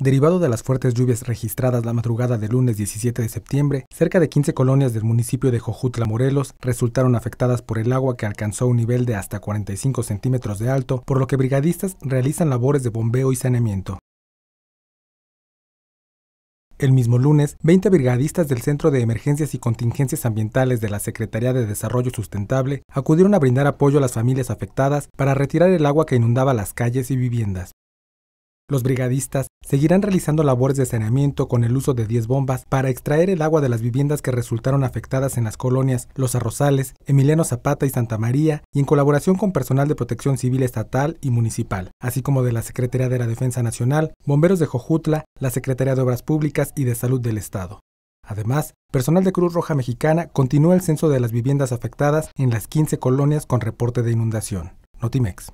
Derivado de las fuertes lluvias registradas la madrugada del lunes 17 de septiembre, cerca de 15 colonias del municipio de Jojutla, Morelos, resultaron afectadas por el agua que alcanzó un nivel de hasta 45 centímetros de alto, por lo que brigadistas realizan labores de bombeo y saneamiento. El mismo lunes, 20 brigadistas del Centro de Emergencias y Contingencias Ambientales de la Secretaría de Desarrollo Sustentable acudieron a brindar apoyo a las familias afectadas para retirar el agua que inundaba las calles y viviendas. Los brigadistas seguirán realizando labores de saneamiento con el uso de 10 bombas para extraer el agua de las viviendas que resultaron afectadas en las colonias Los Arrozales, Emiliano Zapata y Santa María, y en colaboración con personal de protección civil estatal y municipal, así como de la Secretaría de la Defensa Nacional, bomberos de Jojutla, la Secretaría de Obras Públicas y de Salud del Estado. Además, personal de Cruz Roja Mexicana continúa el censo de las viviendas afectadas en las 15 colonias con reporte de inundación. Notimex.